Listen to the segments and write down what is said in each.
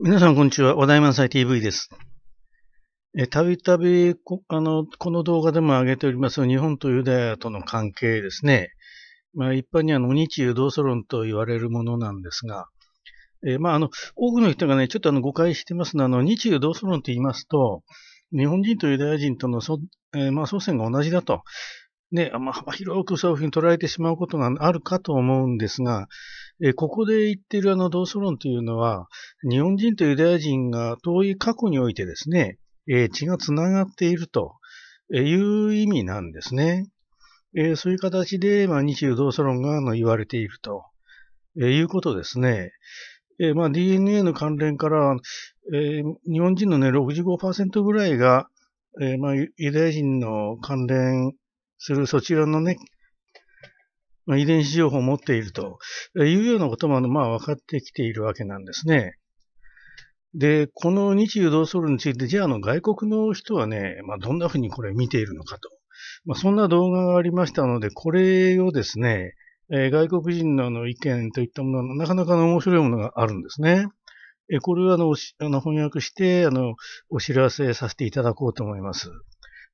皆さん、こんにちは。話題満載 TV です。え、たびたび、あの、この動画でも挙げております、日本とユダヤとの関係ですね。まあ、一般にあの、日ユ同ソ論と言われるものなんですが、えまあ、あの、多くの人がね、ちょっとあの、誤解してますのは、あの、日ユ同ソ論って言いますと、日本人とユダヤ人との、そえー、まあ、祖先が同じだと。ね、まあ、幅広くそういうふうに捉えてしまうことがあるかと思うんですが、えここで言ってるあの同祖論というのは、日本人とユダヤ人が遠い過去においてですね、え血が繋がっているという意味なんですね。えそういう形で、まあ、日中同祖論がの言われていると、えいうことですね。えまあ、DNA の関連から、え日本人のね、65%ぐらいが、えまあ、ユダヤ人の関連するそちらのね、まあ、遺伝子情報を持っているというようなことも、まあ、分かってきているわけなんですね。で、この日誘導ソルについて、じゃあ、あの、外国の人はね、まあ、どんなふうにこれ見ているのかと。まあ、そんな動画がありましたので、これをですね、えー、外国人のの意見といったものは、なかなかの面白いものがあるんですね。えー、これをあの、あの翻訳して、あの、お知らせさせていただこうと思います。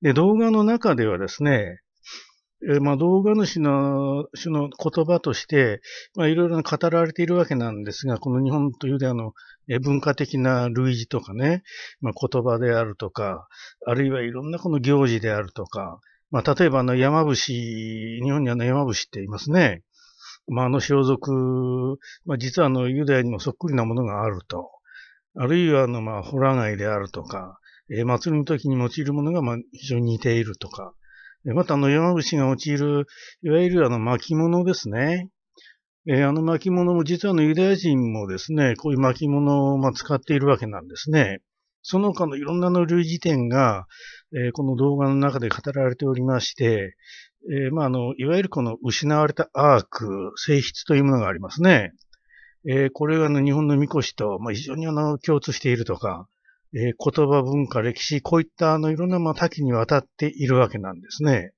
で、動画の中ではですね、えまあ、動画主の主の言葉として、まあ、いろいろ語られているわけなんですが、この日本というであの、え文化的な類似とかね、まあ、言葉であるとか、あるいはいろんなこの行事であるとか、まあ、例えばあの山伏、日本にあの山伏って言いますね。まあ、あの装束、まあ、実はあのユダヤにもそっくりなものがあると。あるいはあの、まあ、ホラ貝であるとか、えー、祭りの時に用いるものが、まあ、非常に似ているとか。また、あの、山伏が陥る、いわゆるあの巻物ですね。えー、あの巻物も実はのユダヤ人もですね、こういう巻物をま使っているわけなんですね。その他のいろんなの類似点が、えー、この動画の中で語られておりまして、えー、まあ、あの、いわゆるこの失われたアーク、性質というものがありますね。えこれがあの日本の神輿と、まあ、非常にあの共通しているとか、えー、言葉、文化、歴史、こういったあのいろんなまあ多岐にわたっているわけなんですね。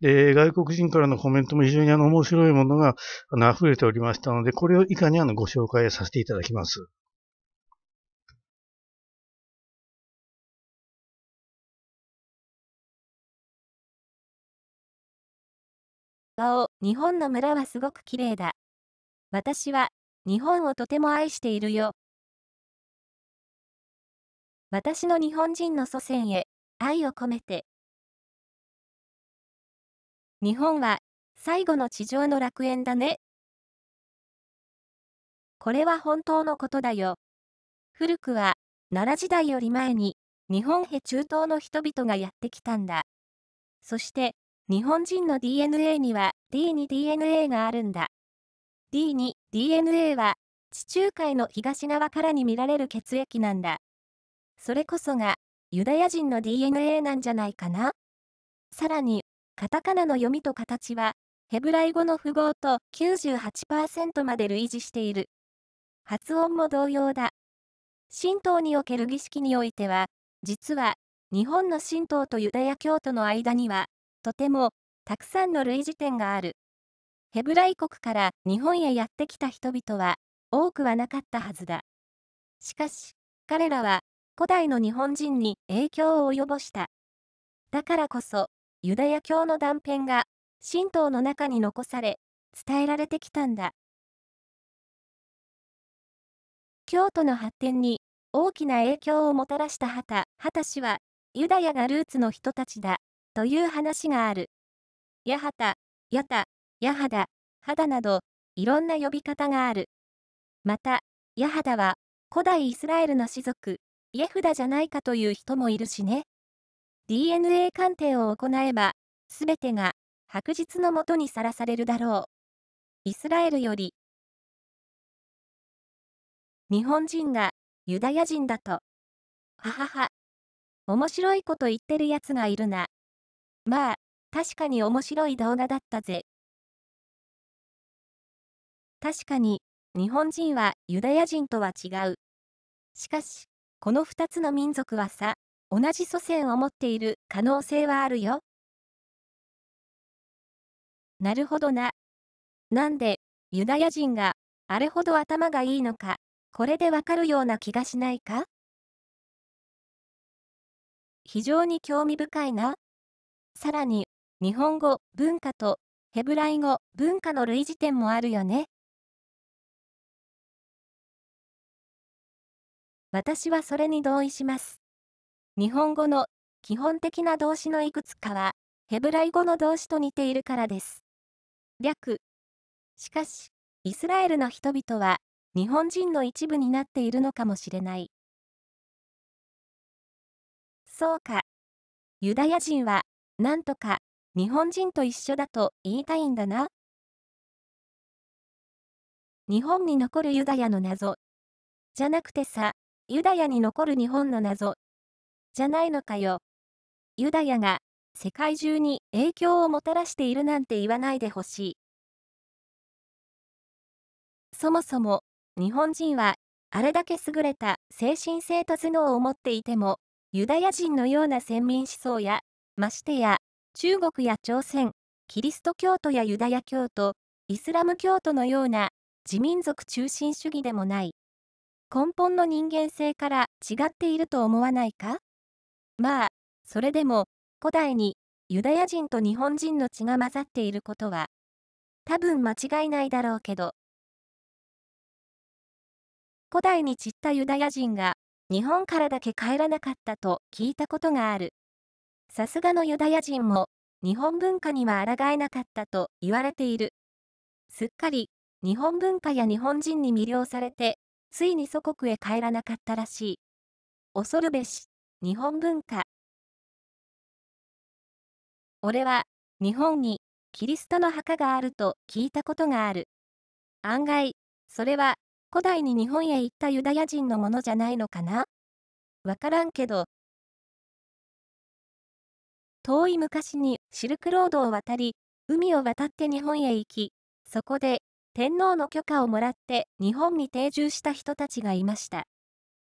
で、外国人からのコメントも非常にあの面白いものがあの溢れておりましたので、これを以下にあのご紹介させていただきます。顔、日本の村はすごく綺麗だ。私は、日本をとても愛しているよ。私の日本人の祖先へ愛を込めて日本は最後の地上の楽園だねこれは本当のことだよ古くは奈良時代より前に日本へ中東の人々がやってきたんだそして日本人の DNA には D に DNA があるんだ D に DNA は地中海の東側からに見られる血液なんだそれこそが、ユダヤ人の DNA なんじゃないかな。さらに、カタカナの読みと形は、ヘブライ語の符号と98%まで類似している。発音も同様だ。神道における儀式においては、実は、日本の神道とユダヤ教徒の間には、とても、たくさんの類似点がある。ヘブライ国から日本へやってきた人々は、多くはなかったはずだ。しかし、彼らは古代の日本人に影響を及ぼした。だからこそ、ユダヤ教の断片が、神道の中に残され、伝えられてきたんだ。京都の発展に大きな影響をもたらした畑、畑氏は、ユダヤがルーツの人たちだ、という話がある。八タ、八ハ八ハダなど、いろんな呼び方がある。また、ヤハダは古代イスラエルの士族、家札じゃないかという人もいるしね。DNA 鑑定を行えば、すべてが白日のもとにさらされるだろう。イスラエルより、日本人がユダヤ人だと。ははは。面白いこと言ってるやつがいるな。まあ、確かに面白い動画だったぜ。確かに、日本人はユダヤ人とは違う。しかし、この2つの民族はさ、同じ祖先を持っている可能性はあるよ。なるほどな。なんで、ユダヤ人が、あれほど頭がいいのか、これでわかるような気がしないか非常に興味深いな。さらに、日本語、文化と、ヘブライ語、文化の類似点もあるよね。私はそれに同意します。日本語の基本的な動詞のいくつかは、ヘブライ語の動詞と似ているからです。略。しかし、イスラエルの人々は、日本人の一部になっているのかもしれない。そうか。ユダヤ人は、なんとか、日本人と一緒だと言いたいんだな。日本に残るユダヤの謎。じゃなくてさ、ユダヤに残る日本の謎。じゃないのかよ。ユダヤが世界中に影響をもたらしているなんて言わないでほしい。そもそも日本人はあれだけ優れた精神性と頭脳を持っていてもユダヤ人のような先民思想やましてや中国や朝鮮キリスト教徒やユダヤ教徒イスラム教徒のような自民族中心主義でもない根本の人間性から違っていると思わないかまあ、それでも、古代にユダヤ人と日本人の血が混ざっていることは、多分間違いないだろうけど。古代に散ったユダヤ人が、日本からだけ帰らなかったと聞いたことがある。さすがのユダヤ人も、日本文化には抗えなかったと言われている。すっかり、日本文化や日本人に魅了されて、ついに祖国へ帰らなかったらしい。恐るべし、日本文化。俺は、日本に、キリストの墓があると聞いたことがある。案外、それは、古代に日本へ行ったユダヤ人のものじゃないのかなわからんけど。遠い昔にシルクロードを渡り、海を渡って日本へ行き、そこで天皇の許可をもらって日本に定住した人たちがいました。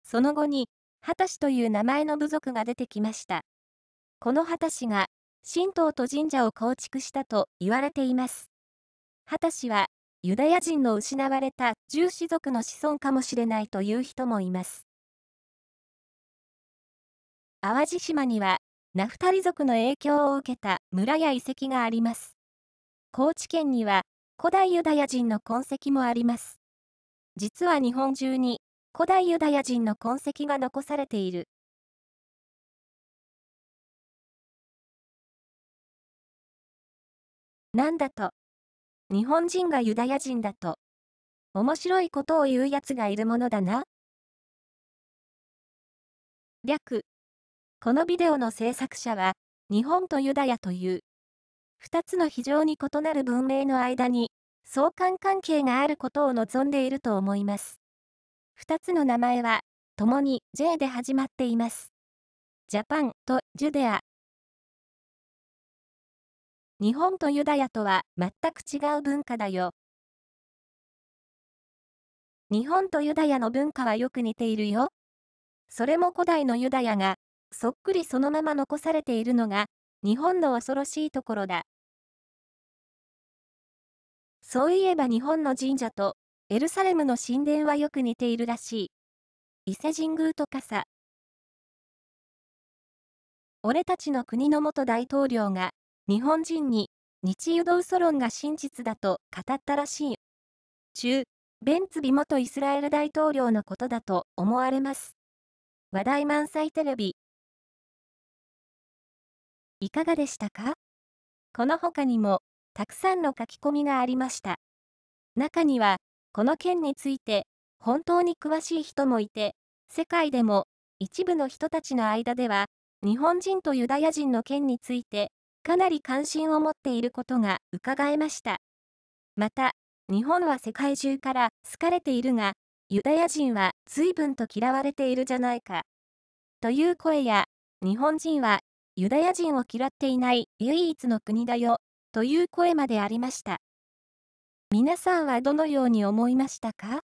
その後に、秦という名前の部族が出てきました。この秦が、神道と神社を構築したと言われています。秦は、ユダヤ人の失われた獣士族の子孫かもしれないという人もいます。淡路島には、ナフタリ族の影響を受けた村や遺跡があります。高知県には、古代ユダヤ人の痕跡もあります。実は日本中に古代ユダヤ人の痕跡が残されている。なんだと。日本人がユダヤ人だと。面白いことを言うやつがいるものだな。略。このビデオの制作者は、日本とユダヤという2つの非常に異なる文明の間に相関関係があることを望んでいると思います。2つの名前は、共に J で始まっています。ジャパンとジュデア。日本とユダヤとは全く違う文化だよ。日本とユダヤの文化はよく似ているよ。それも古代のユダヤが、そっくりそのまま残されているのが、日本の恐ろしいところだ。そういえば日本の神社とエルサレムの神殿はよく似ているらしい。伊勢神宮とかさ。俺たちの国の元大統領が日本人に日ユダウソ論が真実だと語ったらしい。中、ベンツビ元イスラエル大統領のことだと思われます。話題満載テレビ。いかがでしたかこの他にもたくさんの書き込みがありました。中には、この件について、本当に詳しい人もいて、世界でも、一部の人たちの間では、日本人とユダヤ人の件について、かなり関心を持っていることが伺えました。また、日本は世界中から好かれているが、ユダヤ人は随分と嫌われているじゃないか。という声や、日本人はユダヤ人を嫌っていない唯一の国だよ、という声までありました。皆さんはどのように思いましたか